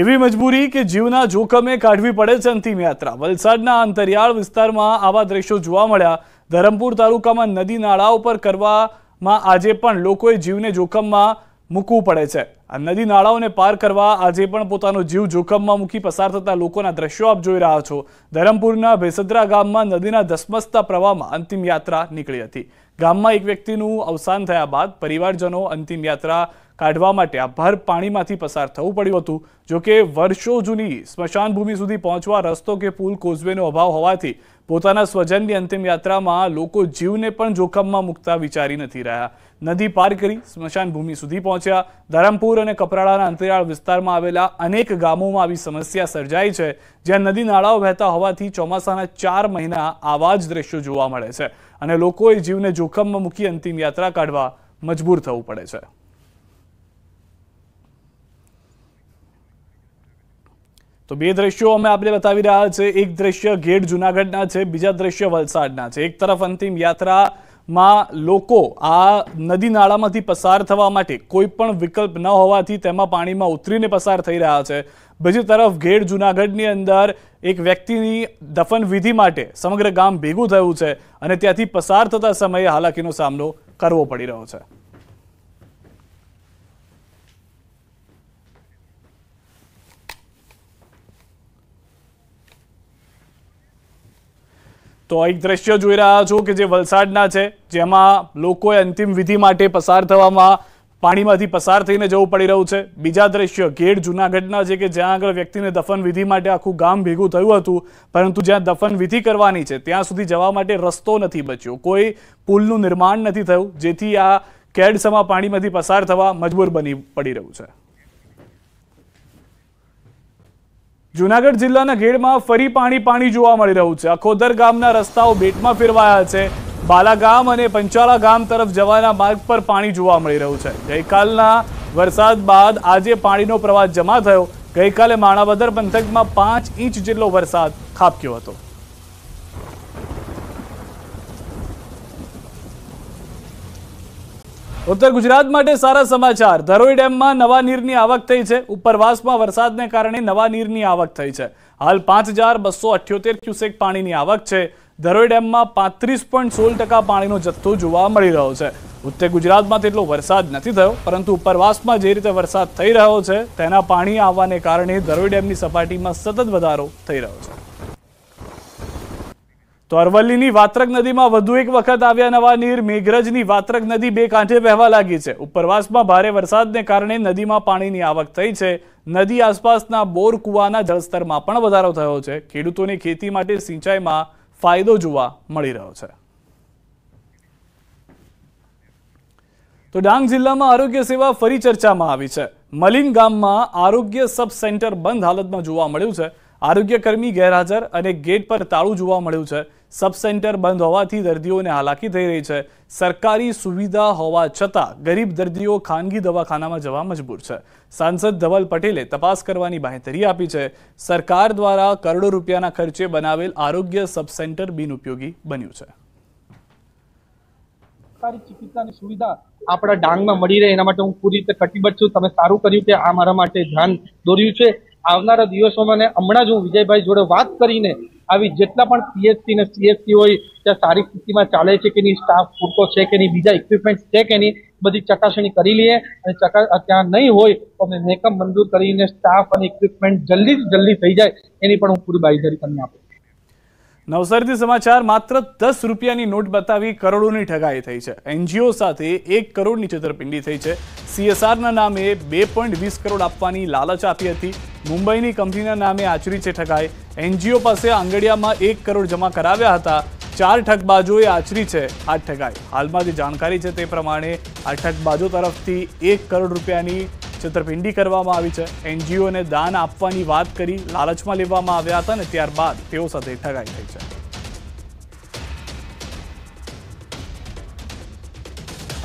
એવી મજબૂરી કે જીવના જોખમે કાઢવી પડે છે અંતિમ યાત્રા વલસાડના અંતરિયાળ વિસ્તારમાં આવા દ્રશ્યો જોવા મળ્યા ધરમપુર તાલુકામાં નદી નાળાઓ પર કરવામાં આજે પણ લોકોએ જીવને જોખમમાં મૂકવું પડે છે આ નદી નાળાઓને પાર કરવા આજે પણ પોતાનો જીવ જોખમમાં મૂકી પસાર થતા લોકોના દ્રશ્યો આપ જોઈ રહ્યા છો ધરમપુરના ભેસદ્રા ગામમાં નદીના ધસમસતા પ્રવાહમાં અંતિમ યાત્રા નીકળી હતી ગામમાં એક વ્યક્તિનું અવસાન થયા બાદ પરિવારજનો અંતિમ યાત્રા કાઢવા માટે આભાર પાણીમાંથી પસાર થવું પડ્યું હતું જો કે વર્ષો જૂની સ્મશાન ભૂમિ સુધી પહોંચવા રસ્તો કે પુલ કોઝવેનો અભાવ હોવાથી પોતાના સ્વજનની અંતિમ યાત્રામાં લોકો જીવને પણ જોખમમાં મૂકતા વિચારી નથી રહ્યા નદી પાર કરી સ્મશાન ભૂમિ સુધી પહોંચ્યા ધરમપુર અને કપરાળાના અંતરિયાળ વિસ્તારમાં આવેલા અનેક ગામોમાં આવી સમસ્યા સર્જાઈ છે જ્યાં નદી નાળાઓ વહેતા હોવાથી ચોમાસાના ચાર મહિના આવા જ દ્રશ્યો જોવા મળે છે અને લોકોએ જીવને જોખમમાં મૂકી અંતિમ યાત્રા કાઢવા મજબૂર થવું પડે છે તો બે દ્રશ્યો અમે આપણે બતાવી રહ્યા છે એક દ્રશ્ય ગેડ જુનાગઢના છે બીજા દ્રશ્ય વલસાડના છે એક તરફ અંતિમ યાત્રામાં લોકો આ નદી નાળામાંથી પસાર થવા માટે કોઈ પણ વિકલ્પ ન હોવાથી તેમાં પાણીમાં ઉતરીને પસાર થઈ રહ્યા છે બીજી તરફ ગેડ જુનાગઢની અંદર એક વ્યક્તિની દફન વિધિ માટે સમગ્ર ગામ ભેગું થયું છે અને ત્યાંથી પસાર થતા સમયે હાલાકીનો સામનો કરવો પડી રહ્યો છે તો એક દ્રશ્ય જોઈ રહ્યા છો કે જે વલસાડના છે જેમાં લોકોએ અંતિમ વિધિ માટે પસાર થવામાં પાણીમાંથી પસાર થઈને જવું પડી રહ્યું છે બીજા દ્રશ્ય ગેડ જૂનાગઢના છે કે જ્યાં આગળ વ્યક્તિને દફન વિધિ માટે આખું ગામ ભેગું થયું હતું પરંતુ જ્યાં દફન વિધિ કરવાની છે ત્યાં સુધી જવા માટે રસ્તો નથી બચ્યો કોઈ પુલનું નિર્માણ નથી થયું જેથી આ કેડસમાં પાણીમાંથી પસાર થવા મજબૂર બની પડી રહ્યું છે જુનાગઢ જિલ્લાના ઘેડમાં ફરી પાણી પાણી જોવા મળી રહ્યું છે અખોદર ગામના રસ્તાઓ બેટમાં ફેરવાયા છે બાલા ગામ અને પંચાળા ગામ તરફ જવાના માર્ગ પર પાણી જોવા મળી રહ્યું છે ગઈકાલના વરસાદ બાદ આજે પાણીનો પ્રવાહ જમા થયો ગઈકાલે માણાવદર પંથકમાં પાંચ ઇંચ જેટલો વરસાદ ખાબક્યો હતો ઉત્તર ગુજરાત માટે સારા સમાચાર ધરોઈ ડેમમાં નવા નીરની આવક થઈ છે ઉપરવાસમાં વરસાદને કારણે નવા નીરની આવક થઈ છે હાલ પાંચ હજાર બસો અઠ્યોતેર ક્યુસેક પાણીની આવક છે ધરોઈ ડેમમાં પાંત્રીસ પોઈન્ટ સોળ ટકા પાણીનો જથ્થો જોવા મળી રહ્યો છે ઉત્તર ગુજરાતમાં તેટલો વરસાદ નથી થયો પરંતુ ઉપરવાસમાં જે રીતે વરસાદ થઈ રહ્યો છે તેના પાણી આવવાને કારણે ધરોઈ ડેમની સપાટીમાં સતત વધારો થઈ રહ્યો છે તો અરવલ્લીની વાત્રક નદીમાં વધુ એક વખત આવ્યા નવા નીર મેઘરજની વાત્રક નદી બે કાંઠે વહેવા લાગી છે ઉપરવાસમાં ભારે વરસાદને કારણે નદીમાં પાણીની આવક થઈ છે નદી આસપાસના બોર કુવાના જળસ્તરમાં પણ વધારો થયો છે ખેડૂતોની ખેતી માટે સિંચાઈમાં ફાયદો જોવા મળી રહ્યો છે તો ડાંગ જિલ્લામાં આરોગ્ય સેવા ફરી ચર્ચામાં આવી છે મલિન ગામમાં આરોગ્ય સબ સેન્ટર બંધ હાલતમાં જોવા મળ્યું છે આરોગ્ય કર્મી ગેરહાજર અને ગેટ પર તાળું જોવા મળ્યું છે સબ સેન્ટર બંધ હોવાથી દર્દીઓને હાલાકી થઈ રહી છે સરકારી સુવિધા હોવા છતાં ગરીબ દર્દીઓ ખાનગી દવાખાનામાં જવા મજબૂર છે સાંસદ ધવલ પટેલે તપાસ કરવાની બાંહેધરી આપી છે સરકાર દ્વારા કરોડો રૂપિયાના ખર્ચે બનાવેલ આરોગ્ય સબ સેન્ટર બિનઉપયોગી બન્યું છે ચિકિત્સાની સુવિધા આપણા ડાંગમાં મળી રહે એના માટે હું પૂરી રીતે કટિબદ્ધ છું તમે સારું કર્યું કે આ મારા માટે ધ્યાન દોર્યું છે આવનારા દિવસોમાં ને હમણાં જ હું વિજયભાઈ જોડે વાત કરીને આવી જેટલા પણ પીએસસી ને સીએસસી હોય ત્યાં સારી સ્થિતિમાં ચાલે છે કે નહીં સ્ટાફ પૂરતો છે કે નહીં બીજા ઇક્વિપમેન્ટ છે કે નહીં બધી ચકાસણી કરી લઈએ અને ચકા ત્યાં નહીં હોય તો અમે મેકઅપ મંજૂર કરીને સ્ટાફ અને ઇક્વિપમેન્ટ જલ્દી જલ્દી થઈ જાય એની પણ હું પૂરી બાહીધરી તમને આપું નવસર્દી સમાચાર માત્ર 10 રૂપિયાની નોટ બતાવી કરોડોની ઠગાઈ થઈ છે એનજીઓ સાથે 1 કરોડની છતરપિંડી થઈ છે સીએસઆર ના નામે 2.2 કરોડ આપવાની લાલચ આપી હતી મુંબઈની કંપનીના નામે આચરી છે ઠગાઈ એનજીઓ પાસે આંગડિયામાં 1 કરોડ જમા કરાવ્યા હતા ચાર ઠગબાજોએ આચરી છે આઠ ઠગાઈ હાલમાં જે જાણકારી છે તે પ્રમાણે આઠ ઠગબાજો તરફથી 1 કરોડ રૂપિયાની છેતરપિંડી કરવામાં આવી છે એનજીઓને દાન આપવાની વાત કરી લાલચમાં લેવામાં આવ્યા હતા અને ત્યારબાદ તેઓ સાથે ઠગાઈ થઈ છે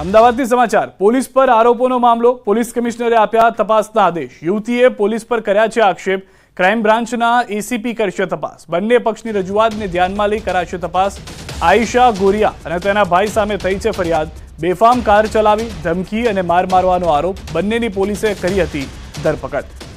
અમદાવાદથી સમાચાર પોલીસ પર આરોપોનો મામલો પોલીસ કમિશનરે આપ્યા તપાસના આદેશ યુવતીએ પોલીસ પર કર્યા છે આક્ષેપ ક્રાઇમ બ્રાન્ચના એસીપી કરશે તપાસ બંને પક્ષની રજૂઆતને ધ્યાનમાં લઈ કરાશે તપાસ આયશા ગોરિયા અને તેના ભાઈ સામે થઈ છે ફરિયાદ બેફામ કાર ચલાવી ધમકી અને માર મારવાનો આરોપ બંનેની પોલીસે કરી હતી ધરપકડ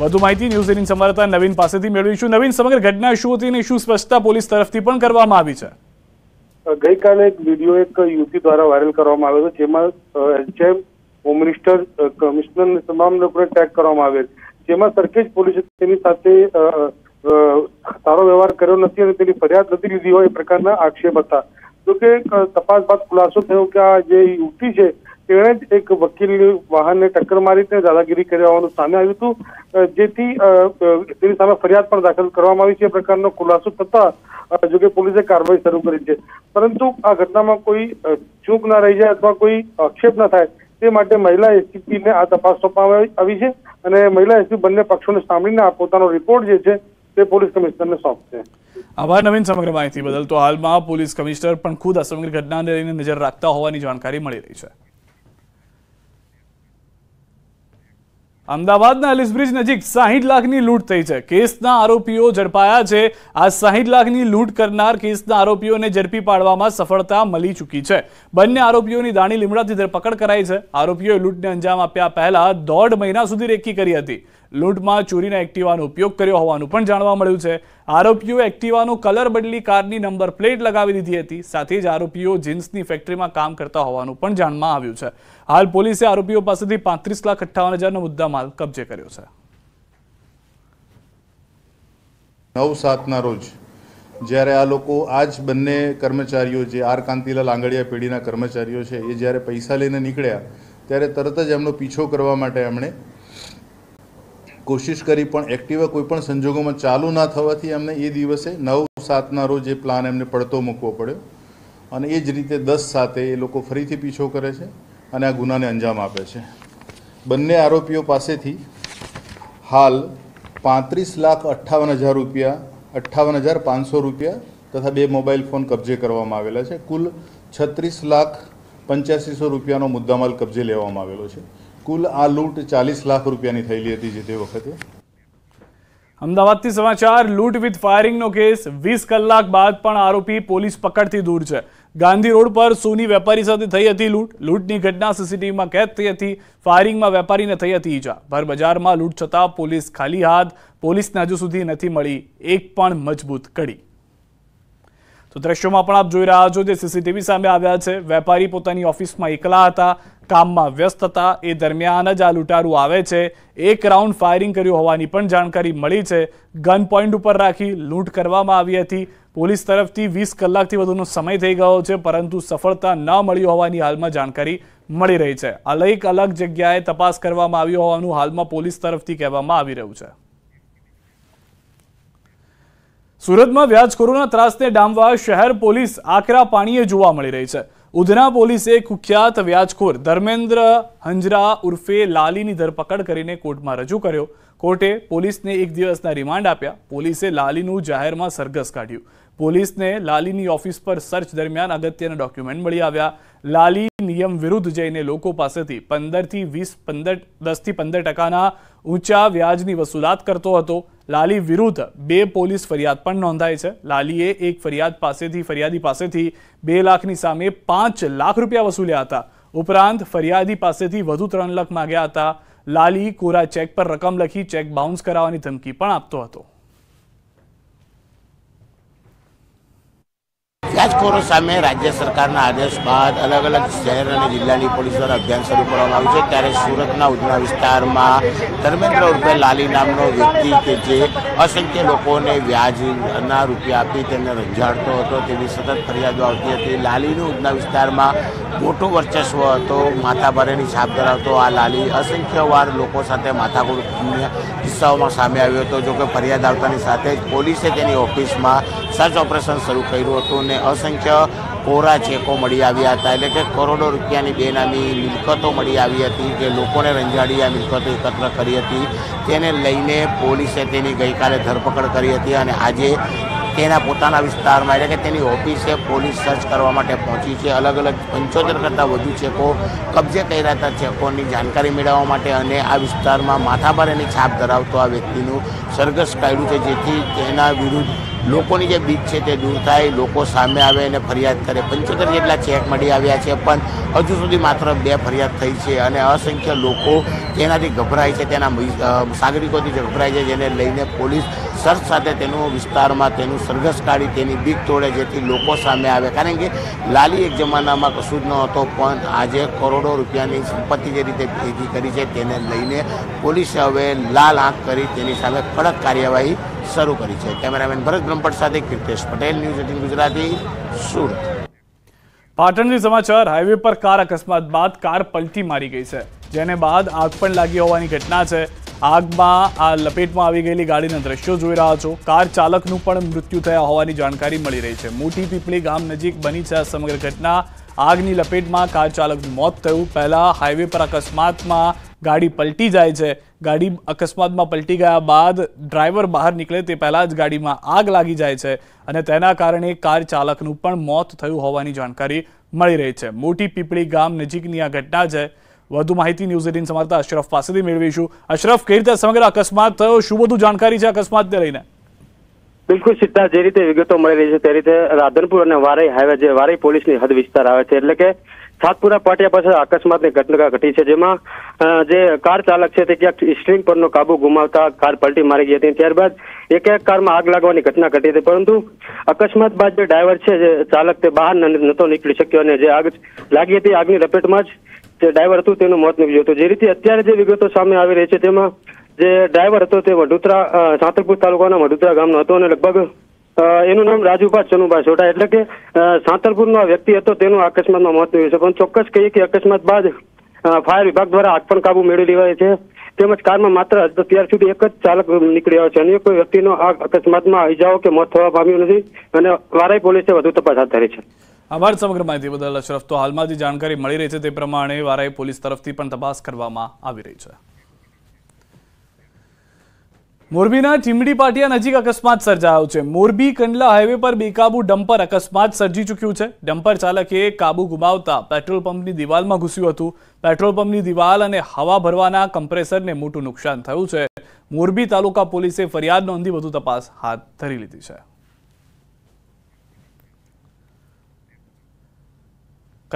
વધુ માહિતી ન્યૂઝ એટીન સંવાદદાતા નવીન પાસેથી મેળવીશું નવીન સમગ્ર ઘટના શું હતી અને શું સ્પષ્ટતા પોલીસ તરફથી પણ કરવામાં આવી છે ગઈકાલે એક વિડીયો એક યુવતી દ્વારા વાયરલ કરવામાં આવ્યો હતો જેમાં એસજીએમ હોમ મિનિસ્ટર કમિશનર તમામ લોકોને ટેગ કરવામાં આવેલ જેમાં સરખેજ પોલીસે તેની સાથે સારો વ્યવહાર કર્યો નથી અને તેની ફરિયાદ નથી લીધી હોય એ પ્રકારના આક્ષેપ હતા જો કે તપાસ બાદ ખુલાસો થયો કે આ જે યુવતી છે તેણે જ એક વકીલની વાહનને ટક્કર મારી તેને દાદાગીરી કરી હોવાનું સામે આવ્યું હતું જેથી તેની સામે ફરિયાદ પણ દાખલ કરવામાં આવી છે એ પ્રકારનો ખુલાસો થતા જો કે પોલીસે કાર્યવાહી શરૂ કરી છે પરંતુ આ ઘટનામાં કોઈ ચૂક ના રહી જાય અથવા કોઈ આક્ષેપ ના થાય તે માટે મહિલા એસપીને આ તપાસ સોંપવામાં આવી છે અને મહિલા એસપી બંને પક્ષોને સાંભળીને આ પોતાનો રિપોર્ટ જે છે તે પોલીસ કમિશનરને સોંપશે આભાર નવીન સમગ્ર માહિતી બદલ તો હાલમાં પોલીસ કમિશનર પણ ખુદ આ સમગ્ર ઘટનાને લઈને નજર રાખતા હોવાની જાણકારી મળી રહી છે અમદાવાદના એલિસ નજીક સાહીઠ લાખની લૂંટ થઈ છે કેસના આરોપીઓ ઝડપાયા છે આ સાહીઠ લાખની લૂંટ કરનાર કેસના આરોપીઓને ઝડપી પાડવામાં સફળતા મળી ચૂકી છે બંને આરોપીઓની દાણી લીમડાથી ધરપકડ કરાઈ છે આરોપીઓએ લૂંટને અંજામ આપ્યા પહેલા દોઢ મહિના સુધી રેકી કરી હતી લૂંટમાં ચોરીના એક્ટિવાનો ઉપયોગ કર્યો હોવાનું પણ જાણવા મળ્યું છે આરોપીઓ એક્ટિવાનો કલર બદલી કારની નંબર પ્લેટ લગાવી દીધી હતી સાથે જ આરોપીઓ જીન્સની ફેક્ટરીમાં કામ કરતા હોવાનું પણ જાણવા આવ્યું છે હાલ પોલીસે આરોપીઓ પાસેથી પાંત્રીસ લાખ અઠ્ઠાવન હજારનો માલ કબજે કર્યો છે નવ સાતના રોજ જ્યારે આ લોકો આ જ બંને કર્મચારીઓ જે આર કાંતિલાલ આંગળિયા પેઢીના કર્મચારીઓ છે એ જ્યારે પૈસા લઈને નીકળ્યા ત્યારે તરત જ એમનો પીછો કરવા માટે એમણે કોશિશ કરી પણ એક્ટિવા કોઈ પણ સંજોગોમાં ચાલુ ના થવાથી એમને એ દિવસે નવ સાતના રોજ એ પ્લાન એમને પડતો મૂકવો પડ્યો અને એ જ રીતે દસ સાથે એ લોકો ફરીથી પીછો કરે છે અને આ ગુનાને અંજામ આપે છે બંને આરોપીઓ પાસેથી હાલ પાંત્રીસ લાખ અઠ્ઠાવન હજાર રૂપિયા અઠ્ઠાવન હજાર પાંચસો રૂપિયા તથા બે મોબાઈલ ફોન કબજે કરવામાં આવેલા છે કુલ છત્રીસ લાખ પંચ્યાસીસો રૂપિયાનો મુદ્દામાલ કબજે લેવામાં આવેલો છે કુલ આ લૂંટ ચાલીસ લાખ રૂપિયાની થયેલી હતી જે તે વખતે અમદાવાદથી સમાચાર લૂંટ વિથ ફાયરિંગનો કેસ વીસ કલાક બાદ પણ આરોપી પોલીસ પકડથી દૂર છે ગાંધી રોડ પર સોની વેપારી સાથે થઈ હતી લૂંટ લૂંટની ઘટના સીસીટીવીમાં કેદ થઈ હતી ફાયરિંગમાં વેપારીને થઈ હતી ઈજા ભર બજારમાં લૂંટ છતાં પોલીસ ખાલી હાથ પોલીસને હજુ સુધી નથી મળી એક પણ મજબૂત કડી તો દ્રશ્યોમાં પણ આપ જોઈ રહ્યા છો જે સીસીટીવી સામે આવ્યા છે વેપારી પોતાની ઓફિસમાં એકલા હતા કામમાં વ્યસ્ત હતા એ દરમિયાન જ આ લૂંટારું આવે છે એક રાઉન્ડ ફાયરિંગ કર્યું હોવાની પણ જાણકારી મળી છે ગન પોઈન્ટ ઉપર રાખી લૂંટ કરવામાં આવી હતી પોલીસ તરફથી વીસ કલાકથી વધુનો સમય થઈ ગયો છે પરંતુ સફળતા ન મળી હોવાની હાલમાં જાણકારી મળી રહી છે અલગ અલગ જગ્યાએ તપાસ કરવામાં આવી હોવાનું હાલમાં પોલીસ તરફથી કહેવામાં આવી રહ્યું છે સુરતમાં વ્યાજખોરોના ત્રાસને ડામવા શહેર પોલીસ આકરા પાણીએ જોવા મળી રહી છે ઉધના પોલીસે કુખ્યાત વ્યાજખોર ધર્મેન્દ્ર હંજરા ઉર્ફે લાલીની ધરપકડ કરીને કોર્ટમાં રજૂ કર્યો કોર્ટે પોલીસને એક દિવસના રિમાન્ડ આપ્યા પોલીસે લાલીનું જાહેરમાં સરઘસ કાઢ્યું પોલીસને લાલીની ઓફિસ પર સર્ચ દરમિયાન અગત્યના ડોક્યુમેન્ટ મળી આવ્યા લાલી નિયમ વિરુદ્ધ જઈને લોકો પાસેથી પંદરથી વીસ પંદર દસથી પંદર ટકાના ઊંચા વ્યાજની વસૂલાત કરતો હતો લાલી વિરુદ્ધ બે પોલીસ ફરિયાદ પણ નોંધાઈ છે લાલીએ એક ફરિયાદ પાસેથી ફરિયાદી પાસેથી બે લાખની સામે પાંચ લાખ રૂપિયા વસૂલ્યા હતા ઉપરાંત ફરિયાદી પાસેથી વધુ ત્રણ લાખ માગ્યા હતા લાલી કોરા ચેક પર રકમ લખી ચેક બાઉન્સ કરાવવાની ધમકી પણ આપતો હતો ઘૂસખોરો સામે રાજ્ય સરકારના આદેશ બાદ અલગ અલગ શહેર અને જિલ્લાની પોલીસ દ્વારા અભિયાન શરૂ કરવામાં આવ્યું છે ત્યારે સુરતના ઉજના વિસ્તારમાં ધર્મેન્દ્ર ઉર્ફે લાલી નામનો વ્યક્તિ કે જે અસંખ્ય લોકોને વ્યાજના રૂપિયા આપી તેને રંજાડતો હતો તેની સતત ફરિયાદો આવતી હતી લાલીનું ઉધના વિસ્તારમાં મોટો વર્ચસ્વ હતો માથા ભરેની છાપ ધરાવતો આ લાલી અસંખ્ય વાર લોકો સાથે માથાકુર કિસ્સાઓમાં સામે આવ્યો હતો જો કે ફરિયાદ આવતાની સાથે જ પોલીસે તેની ઓફિસમાં સર્ચ ઓપરેશન શરૂ કર્યું હતું અને અસ અસંખ્ય કોરા ચેકો મળી આવ્યા હતા એટલે કે કરોડો રૂપિયાની બેનામી મિલકતો મળી આવી હતી કે લોકોને રંજાડી આ મિલકતો એકત્ર કરી હતી તેને લઈને પોલીસે તેની ગઈકાલે ધરપકડ કરી હતી અને આજે તેના પોતાના વિસ્તારમાં એટલે કે તેની ઓફિસે પોલીસ સર્ચ કરવા માટે પહોંચી છે અલગ અલગ પંચોતેર કરતાં વધુ ચેકો કબજે કર્યા હતા ચેકોની જાણકારી મેળવવા માટે અને આ વિસ્તારમાં માથાભારેની છાપ ધરાવતો આ વ્યક્તિનું સરઘસ કાઢ્યું છે જેથી તેના વિરુદ્ધ લોકોની જે બીક છે તે દૂર થાય લોકો સામે આવે અને ફરિયાદ કરે પંચોતેર જેટલા ચેક મળી આવ્યા છે પણ હજુ સુધી માત્ર બે ફરિયાદ થઈ છે અને અસંખ્ય લોકો તેનાથી ગભરાય છે તેના નાગરિકોથી ગભરાય છે જેને લઈને પોલીસ સર્ચ સાથે તેનું વિસ્તારમાં તેનું સરઘસ કાઢી તેની બીક તોડે જેથી લોકો સામે આવે કારણ કે લાલી એક જમાનામાં કશું જ ન નહોતો પણ આજે કરોડો રૂપિયાની સંપત્તિ જે રીતે ભેગી કરી છે તેને લઈને પોલીસે હવે લાલ આંખ કરી તેની સામે કડક કાર્યવાહી શરૂ કરી છે કેમેરામેન ભરત બ્રહ્મપટ સાથે કીર્તેશ પટેલ ન્યૂઝ એટીન ગુજરાતી સુરત પાટણની સમાચાર હાઈવે પર કાર અકસ્માત બાદ કાર પલટી મારી ગઈ છે જેને બાદ આગ પણ લાગી હોવાની ઘટના છે આગમાં આ લપેટમાં આવી ગયેલી ગાડીના દ્રશ્યો જોઈ રહ્યા છો કાર ચાલકનું પણ મૃત્યુ થયા હોવાની જાણકારી મળી રહી છે મોટી પીપળી ગામ નજીક બની છે આ સમગ્ર ઘટના આગની લપેટમાં કાર ચાલકનું મોત થયું પહેલાં હાઈવે પર અકસ્માતમાં ગાડી પલટી જાય છે ગાડી અકસ્માતમાં પલટી ગયા બાદ ડ્રાઈવર બહાર નીકળે તે પહેલાં જ ગાડીમાં આગ લાગી જાય છે અને તેના કારણે કાર ચાલકનું પણ મોત થયું હોવાની જાણકારી મળી રહી છે મોટી પીપળી ગામ નજીકની આ ઘટના છે વધુ માહિતી ન્યૂઝ એટીન સમારતા અશરફ પાસેથી મેળવીશું અશરફ કઈ રીતે સમગ્ર અકસ્માત થયો શું બધું જાણકારી છે અકસ્માતને લઈને બિલકુલ સીધા જે રીતે વિગતો મળી રહી છે તે રીતે રાધનપુર અને વારઈ હાઈવે જે વારઈ પોલીસની હદ વિસ્તાર આવે છે એટલે કે સાતપુરા પાટિયા પાસે અકસ્માતની ઘટના ઘટી છે જેમાં જે કાર ચાલક છે તે ક્યાંક સ્ટ્રીંગ પરનો કાબુ ગુમાવતા કાર પલટી મારી ગઈ હતી ત્યારબાદ એક એક કારમાં આગ લાગવાની ઘટના ઘટી હતી પરંતુ અકસ્માત બાદ જે ડ્રાઈવર છે જે ચાલક તે બહાર નહોતો નીકળી શક્યો અને જે આગ લાગી હતી આગની લપેટમાં જ જે ડ્રાઈવર હતું તેનું મોત નીપજ્યું હતું જે રીતે અત્યારે જે વિગતો સામે આવી રહી છે તેમાં જે ડ્રાઈવર હતો તે વડોદરા સાંતરપુર તાલુકાના વડોદરા ગામનો હતો અને લગભગ એનું નામ રાજુભા ચનુભા છોટા એટલે કે સાંતરપુરનો આ વ્યક્તિ હતો તેનું અકસ્માતમાં મોત થયું છે પણ ચોક્કસ કહીએ કે અકસ્માત બાદ ફાયર વિભાગ દ્વારા આગ પણ કાબુ મેળવી લેવાય છે તેમજ કારમાં માત્ર અત્યાર સુધી એક જ ચાલક નીકળી આવ્યો છે અન્ય કોઈ વ્યક્તિનો આ અકસ્માતમાં ઈજાઓ કે મોત થવા પામ્યું નથી અને વારાઈ પોલીસે વધુ તપાસ હાથ ધરી છે અમારી સમગ્ર માહિતી બદલ અશરફ તો હાલમાં જે જાણકારી મળી રહી છે તે પ્રમાણે વારાઈ પોલીસ તરફથી પણ તપાસ કરવામાં આવી રહી છે મોરબીના ટીમડી પાટિયા નજીક અકસ્માત સર્જાયો છે મોરબી કંડલા હાઈવે પર બેકાબુ ડમ્પર અકસ્માત સર્જી ચૂક્યું છે ડમ્પર ચાલકે કાબુ ગુમાવતા પેટ્રોલ પંપની દિવાલમાં ઘૂસ્યું હતું પેટ્રોલ પંપની દિવાલ અને હવા ભરવાના કમ્પ્રેસરને મોટું નુકસાન થયું છે મોરબી તાલુકા પોલીસે ફરિયાદ નોંધી વધુ તપાસ હાથ ધરી લીધી છે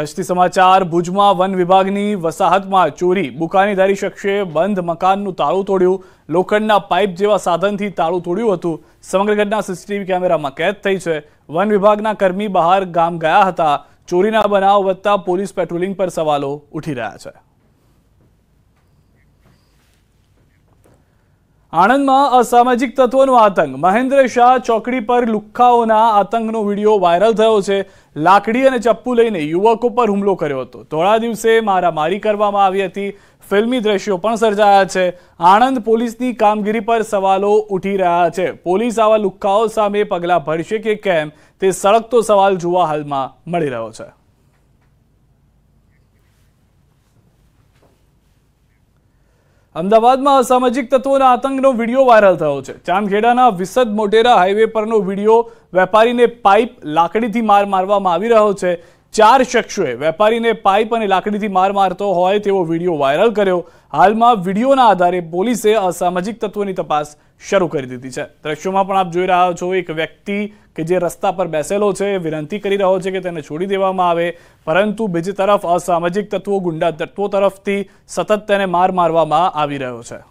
કચ્છથી સમાચાર ભુજમાં વન વિભાગની વસાહતમાં ચોરી બુકાનીધારી શખ્સે બંધ મકાનનું તાળું તોડ્યું લોખંડના પાઇપ જેવા સાધનથી તાળું તોડ્યું હતું સમગ્ર ઘટના સીસીટીવી કેમેરામાં કેદ થઈ છે વન વિભાગના કર્મી બહાર ગામ ગયા હતા ચોરીના બનાવ વધતા પોલીસ પેટ્રોલિંગ પર સવાલો ઉઠી રહ્યા છે આણંદમાં અસામાજિક તત્વોનો આતંક મહેન્દ્ર શાહ ચોકડી પર લુખ્ખાઓના આતંકનો વિડીયો વાયરલ થયો છે લાકડી અને ચપ્પુ લઈને યુવકો પર હુમલો કર્યો હતો થોડા દિવસે મારામારી કરવામાં આવી હતી ફિલ્મી દ્રશ્યો પણ સર્જાયા છે આણંદ પોલીસની કામગીરી પર સવાલો ઉઠી રહ્યા છે પોલીસ આવા લુખ્ખાઓ સામે પગલાં ભરશે કે કેમ તે સળગતો સવાલ જોવા હાલમાં મળી રહ્યો છે અમદાવાદમાં અસામાજિક તત્વોના આતંકનો વિડીયો વાયરલ થયો છે ચાંદખેડાના વિસદ મોટેરા હાઈવે પરનો વિડીયો વેપારીને પાઇપ લાકડીથી માર મારવામાં આવી રહ્યો છે ચાર શખ્સોએ વેપારીને પાઇપ અને લાકડીથી માર મારતો હોય તેવો વિડીયો વાયરલ કર્યો હાલમાં વિડીયોના આધારે પોલીસે અસામાજિક તત્વોની તપાસ શરૂ કરી દીધી છે દ્રશ્યોમાં પણ આપ જોઈ રહ્યા છો એક વ્યક્તિ કે જે રસ્તા પર બેસેલો છે વિનંતી કરી રહ્યો છે કે તેને છોડી દેવામાં આવે પરંતુ બીજી તરફ અસામાજિક તત્વો ગુંડા તત્વો તરફથી સતત તેને માર મારવામાં આવી રહ્યો છે